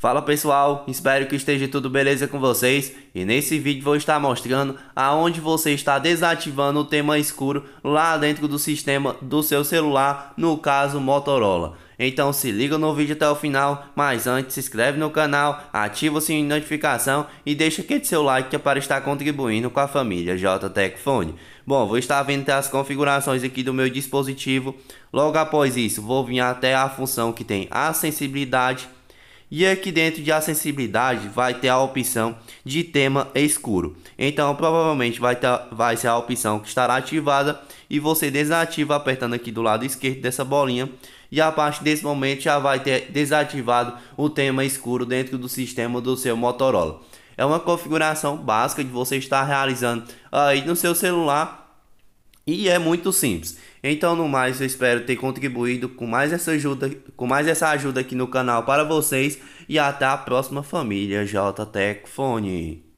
Fala pessoal, espero que esteja tudo beleza com vocês e nesse vídeo vou estar mostrando aonde você está desativando o tema escuro lá dentro do sistema do seu celular, no caso Motorola. Então se liga no vídeo até o final, mas antes se inscreve no canal, ativa o sininho de notificação e deixa aquele seu like é para estar contribuindo com a família JTEC Phone. Bom, vou estar vendo as configurações aqui do meu dispositivo, logo após isso vou vir até a função que tem a sensibilidade e aqui é dentro de acessibilidade vai ter a opção de tema escuro. Então provavelmente vai, ter, vai ser a opção que estará ativada e você desativa apertando aqui do lado esquerdo dessa bolinha. E a partir desse momento já vai ter desativado o tema escuro dentro do sistema do seu Motorola. É uma configuração básica de você estar realizando aí no seu celular e é muito simples. Então, no mais, eu espero ter contribuído com mais essa ajuda, com mais essa ajuda aqui no canal para vocês e até a próxima família JTecFone.